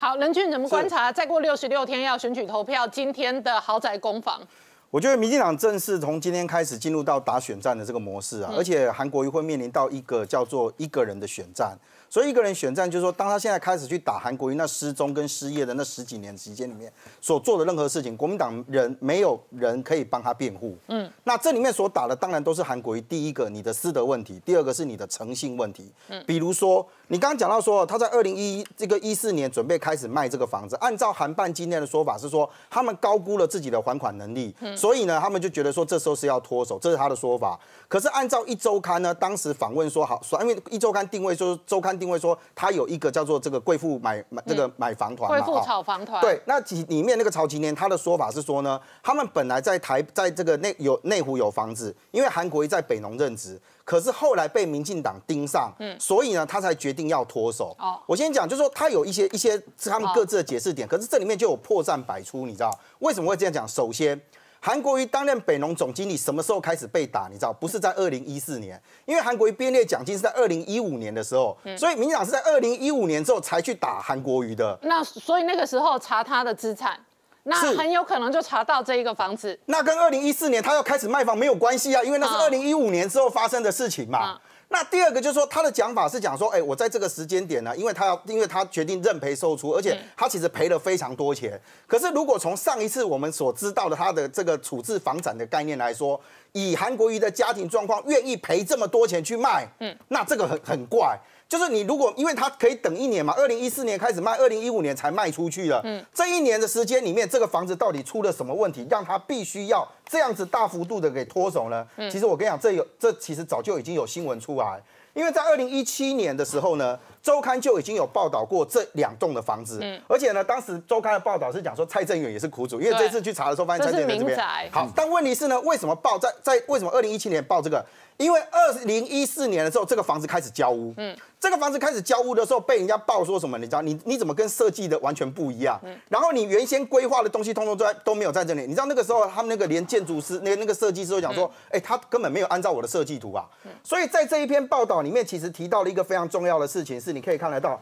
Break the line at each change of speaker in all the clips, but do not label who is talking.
好，任峻怎么观察？再过六十六天要选举投票，今天的豪宅攻防。
我觉得民进党正式从今天开始进入到打选战的这个模式啊，而且韩国瑜会面临到一个叫做一个人的选战。所以一个人选战就是说，当他现在开始去打韩国瑜，那失踪跟失业的那十几年时间里面所做的任何事情，国民党人没有人可以帮他辩护。嗯，那这里面所打的当然都是韩国瑜。第一个，你的私德问题；第二个是你的诚信问题。嗯，比如说。你刚刚讲到说，他在二零一这个一四年准备开始卖这个房子，按照韩办今天的说法是说，他们高估了自己的还款能力，所以呢，他们就觉得说这时候是要脱手，这是他的说法。可是按照一周刊呢，当时访问说好说，因为一周刊定位说周刊定位说，他有一个叫做这个贵妇买买这个买房团，贵妇炒房团，对，那里面那个曹吉年他的说法是说呢，他们本来在台在这个内有内湖有房子，因为韩国瑜在北农任职。可是后来被民进党盯上，嗯，所以呢，他才决定要脱手。哦，我先讲，就说他有一些一些他们各自的解释点，可是这里面就有破绽百出，你知道为什么会这样讲？首先，韩国瑜担任北农总经理什么时候开始被打？你知道不是在二零一四年，因为韩国瑜编列奖金是在二零一五年的时候，所以民进党是在二零一五年之后才去打韩国瑜的。那
所以那个时候查他的资产。那很有可能就查到这一个房子，
那跟二零一四年他要开始卖房没有关系啊，因为那是二零一五年之后发生的事情嘛。那第二个就是说，他的讲法是讲说，哎，我在这个时间点呢，因为他要，因为他决定认赔售出，而且他其实赔了非常多钱。可是如果从上一次我们所知道的他的这个处置房产的概念来说，以韩国瑜的家庭状况，愿意赔这么多钱去卖，嗯，那这个很很怪，就是你如果因为他可以等一年嘛，二零一四年开始卖，二零一五年才卖出去了，嗯，这一年的时间里面，这个房子到底出了什么问题，让他必须要这样子大幅度的给脱手呢？嗯，其实我跟你讲，这有这其实早就已经有新闻出来，因为在二零一七年的时候呢。周刊就已经有报道过这两栋的房子，而且呢，当时周刊的报道是讲说蔡振远也是苦主，因为这次去查的时候发现蔡振远这边好，但问题是呢，为什么报在在为什么二零一七年报这个？因为二零一四年的时候，这个房子开始交屋，嗯，这个房子开始交屋的时候，被人家报说什么？你知道你你怎么跟设计的完全不一样？嗯，然后你原先规划的东西通通在都没有在这里，你知道那个时候他们那个连建筑师那那个设计师都讲说，哎，他根本没有按照我的设计图啊，所以在这一篇报道里面，其实提到了一个非常重要的事情是。你可以看得到，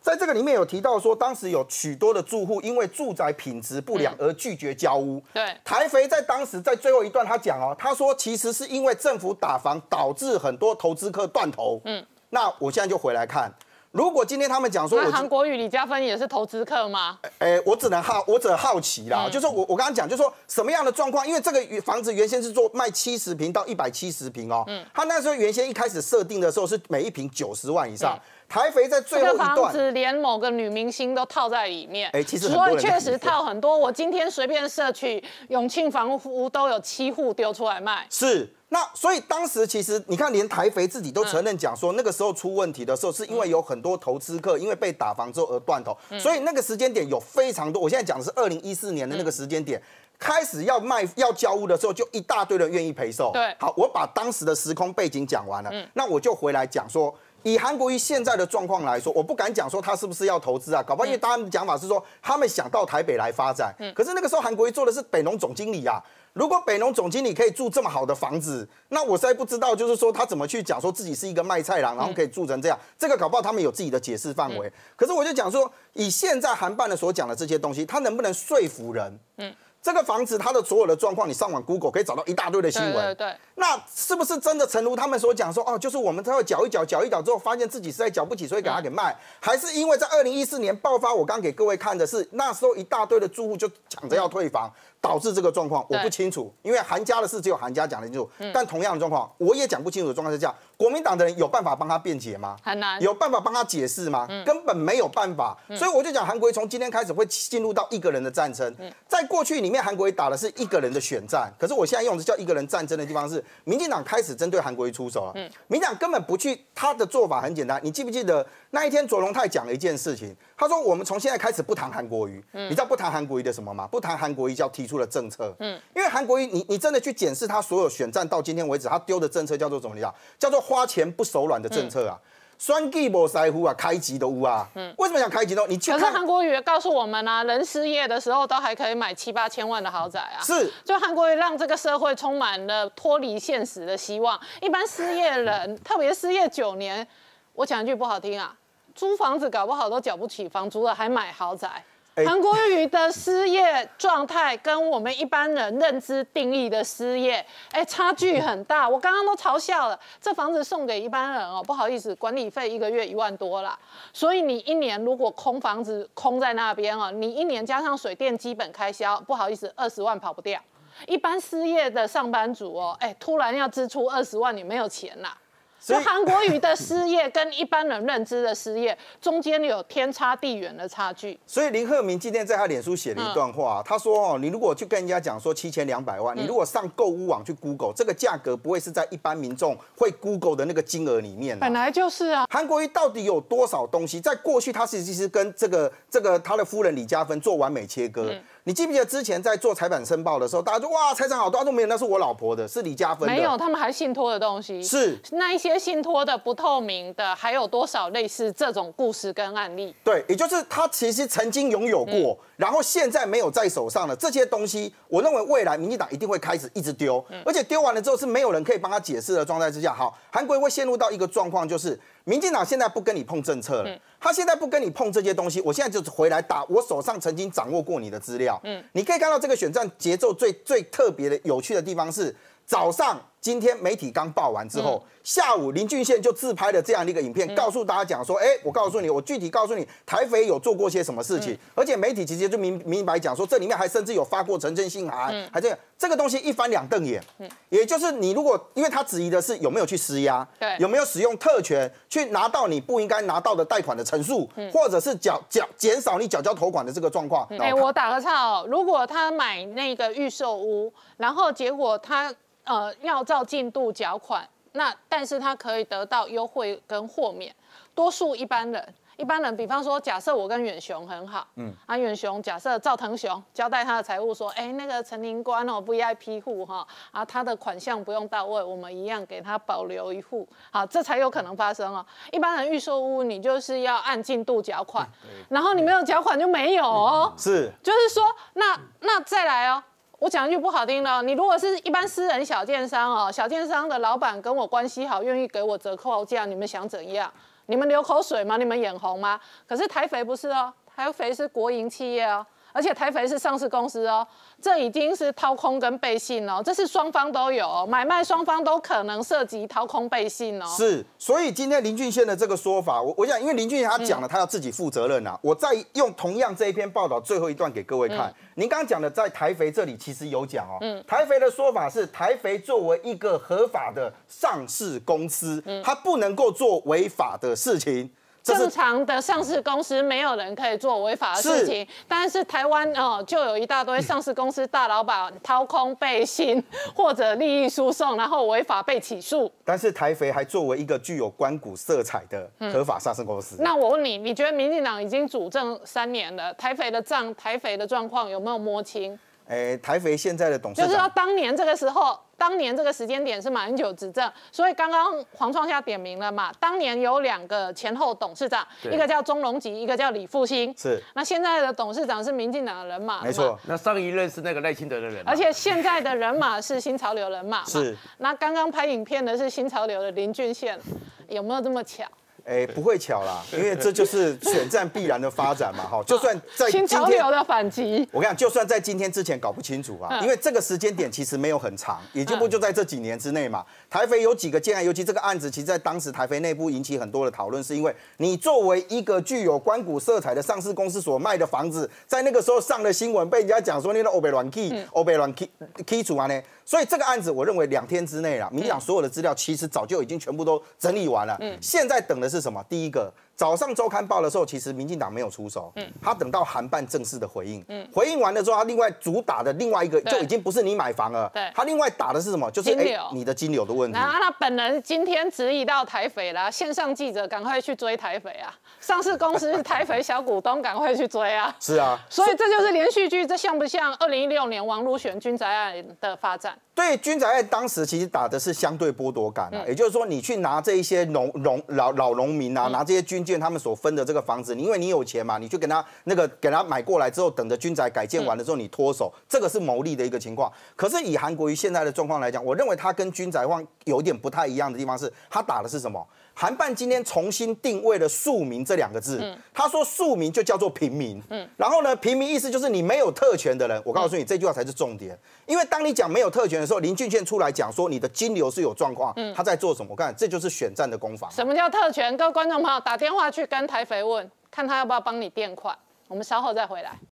在这个里面有提到说，当时有许多的住户因为住宅品质不良而拒绝交屋。对，台肥在当时在最后一段他讲哦，他说其实是因为政府打房导致很多投资客断头。嗯，那我现在就回来看。如果今天他们讲说，韩
国语李嘉芬也是投资客吗？
哎，我只能好，我只好奇啦。就是我，我刚刚讲，就说什么样的状况？因为这个房子原先是做卖七十平到一百七十平哦。嗯。他那时候原先一开始设定的时候是每一平九十万以上。台肥在最后一段。这房子
连某个女明星都套在里面。哎，其实。所以确实套很多。我今天随便摄取永庆房服都有七户丢出来卖。
是。那所以当时其实你看，连台肥自己都承认讲说，那个时候出问题的时候，是因为有很多投资客因为被打房之后而断头，所以那个时间点有非常多。我现在讲的是二零一四年的那个时间点，开始要卖要交屋的时候，就一大堆人愿意赔售。对，好，我把当时的时空背景讲完了，那我就回来讲说。以韩国瑜现在的状况来说，我不敢讲说他是不是要投资啊？搞不好，因为大家的讲法是说他们想到台北来发展。嗯，可是那个时候韩国瑜做的是北农总经理啊。如果北农总经理可以住这么好的房子，那我实在不知道，就是说他怎么去讲说自己是一个卖菜郎，然后可以住成这样。这个搞不好他们有自己的解释范围。可是我就讲说，以现在韩办的所讲的这些东西，他能不能说服人？嗯，这个房子它的所有的状况，你上网 Google 可以找到一大堆的新闻。对。那是不是真的？诚如他们所讲说，哦，就是我们他会搅一搅，搅一搅之后，发现自己实在搅不起，所以给他给卖，还是因为在二零一四年爆发？我刚给各位看的是那时候一大堆的住户就抢着要退房，导致这个状况，我不清楚，因为韩家的事只有韩家讲得清楚。但同样的状况，我也讲不清楚。状况是这样，国民党的人有办法帮他辩解吗？很难，有办法帮他解释吗？根本没有办法。所以我就讲，韩国从今天开始会进入到一个人的战争。在过去里面，韩国打的是一个人的选战，可是我现在用的叫一个人战争的地方是。民进党开始针对韩国瑜出手啊！民党根本不去，他的做法很简单。你记不记得那一天卓荣泰讲了一件事情？他说：“我们从现在开始不谈韩国瑜。”你知道不谈韩国瑜的什么吗？不谈韩国瑜叫提出了政策。嗯，因为韩国瑜，你你真的去检视他所有选战到今天为止，他丢的政策叫做怎么讲？叫做花钱不手软的政策啊。双季无在乎啊，开机都乌啊。嗯，为什么要开机都？你可是韩
国语告诉我们呢，人失业的时候都还可以买七八千万的豪宅啊。是，就韩国语让这个社会充满了脱离现实的希望。一般失业人，特别失业九年，我讲一句不好听啊，租房子搞不好都缴不起房租了，还买豪宅。韩国瑜的失业状态跟我们一般人认知定义的失业，哎，差距很大。我刚刚都嘲笑了，这房子送给一般人哦，不好意思，管理费一个月一万多啦。所以你一年如果空房子空在那边哦，你一年加上水电基本开销，不好意思，二十万跑不掉。一般失业的上班族哦，哎，突然要支出二十万，你没有钱啦。所以韩国瑜的失业跟一般人认知的失业中间有天差地远的差距。
所以林鹤明今天在他脸书写了一段话，他说：“哦，你如果去跟人家讲说七千两百万，你如果上购物网去 Google 这个价格，不会是在一般民众会 Google 的那个金额里面。”本来就是啊，韩国瑜到底有多少东西？在过去，他其实是跟这个这个他的夫人李嘉芬做完美切割。你记不记得之前在做财产申报的时候，大家都哇，财产好多都没有，那是我老婆的，是李嘉芬。”没有，他
们还信托的东西是那一些。信托的不透明的，还有多少类似这种故事跟案例？
对，也就是他其实曾经拥有过，然后现在没有在手上了。这些东西，我认为未来民进党一定会开始一直丢，而且丢完了之后是没有人可以帮他解释的状态之下，好，韩国会陷入到一个状况，就是民进党现在不跟你碰政策了，他现在不跟你碰这些东西，我现在就回来打我手上曾经掌握过你的资料。嗯，你可以看到这个选战节奏最最特别的有趣的地方是。早上今天媒体刚报完之后，下午林俊宪就自拍了这样的一个影片，告诉大家讲说，哎，我告诉你，我具体告诉你，台匪有做过些什么事情，而且媒体直接就明明白讲说，这里面还甚至有发过传真信函，还这样，这个东西一翻两瞪眼。嗯，也就是你如果因为他质疑的是有没有去施压，对，有没有使用特权去拿到你不应该拿到的贷款的陈述，嗯，或者是缴缴减少你缴交头款的这个状况。哎，我
打个岔哦，如果他买那个预售屋，然后结果他。呃，要照进度缴款，那但是他可以得到优惠跟豁免。多数一般人，一般人，比方说，假设我跟远雄很好，嗯，啊，远雄假设赵腾雄交代他的财务说，哎，那个陈林官哦，V I P 户哈，啊，他的款项不用到位，我们一样给他保留一户，好，这才有可能发生哦。一般人预售屋，你就是要按进度缴款，然后你没有缴款就没有哦。是，就是说，那那再来哦。我讲一句不好听的，你如果是一般私人小电商哦，小电商的老板跟我关系好，愿意给我折扣价，你们想怎样？你们流口水吗？你们眼红吗？可是台肥不是哦，台肥是国营企业哦。而且台肥是上市公司哦，这已经是掏空跟背信哦，这是双方都有，买卖双方都可能涉及掏空背信哦。是，
所以今天林俊宪的这个说法，我我想，因为林俊宪他讲了，他要自己负责任啊。我再用同样这一篇报道最后一段给各位看，您刚讲的在台肥这里其实有讲哦，嗯，台肥的说法是台肥作为一个合法的上市公司，嗯，它不能够做违法的事情。正
常的上市公司没有人可以做违法的事情，但是台湾哦就有一大堆上市公司大老板掏空背心 或者利益输送，然后违法被起诉。
但是台肥还作为一个具有关谷色彩的合法上市公司。那
我问你，你觉得民进党已经主政三年了，台肥的账、台肥的状况有没有摸清？
诶，台肥现在的董事就是
说当年这个时候。当年这个时间点是马英九执政，所以刚刚黄创夏点名了嘛，当年有两个前后董事长，一个叫钟荣吉，一个叫李复兴。是，那现在的董事长是民进党的人马，没错。
那上一任是那个赖清德的人，而
且现在的人马是新潮流人马。是，那刚刚拍影片的是新潮流的林俊宪，有没有这么巧？
哎，不会巧啦，因为这就是选战必然的发展嘛，哈，就算在今天的
反击，
我跟你讲，就算在今天之前搞不清楚啊，因为这个时间点其实没有很长，也就不就在这几年之内嘛。台肥有几个建案尤其这个案子，其实在当时台肥内部引起很多的讨论，是因为你作为一个具有关谷色彩的上市公司所卖的房子，在那个时候上的新闻，被人家讲说那个欧北软 Key、欧北软 Key Key 出呢，所以这个案子，我认为两天之内啦，民党所有的资料其实早就已经全部都整理完了，嗯，现在等的。是什么？第一个。早上周刊报的时候，其实民进党没有出手，嗯，他等到韩办正式的回应，嗯，回应完了之后，他另外主打的另外一个就已经不是你买房了，对，他另外打的是什么？就是哎，你的金流的问题。然后
他本人今天质疑到台肥啦，线上记者赶快去追台肥啊，上市公司是台肥小股东，赶快去追啊，
是啊，所以这
就是连续剧，这像不像二零一六年王如选军宅案的发展？
对，军宅案当时其实打的是相对剥夺感，啊，也就是说你去拿这一些农农老老农民啊，拿这些军。建他们所分的这个房子，你因为你有钱嘛，你就给他那个给他买过来之后，等着军宅改建完了之后你脱手，这个是牟利的一个情况。可是以韩国瑜现在的状况来讲，我认为他跟军宅荒有点不太一样的地方是，他打的是什么？韩办今天重新定位了“庶民”这两个字，他说“庶民”就叫做平民。嗯，然后呢，平民意思就是你没有特权的人。我告诉你，这句话才是重点，因为当你讲没有特权的时候，林俊宪出来讲说你的金流是有状况。嗯，他在做什么？我看这就是选战的攻防。什
么叫特权？各位观众朋友，打电话去跟台肥问，看他要不要帮你垫款。我们稍后再回来。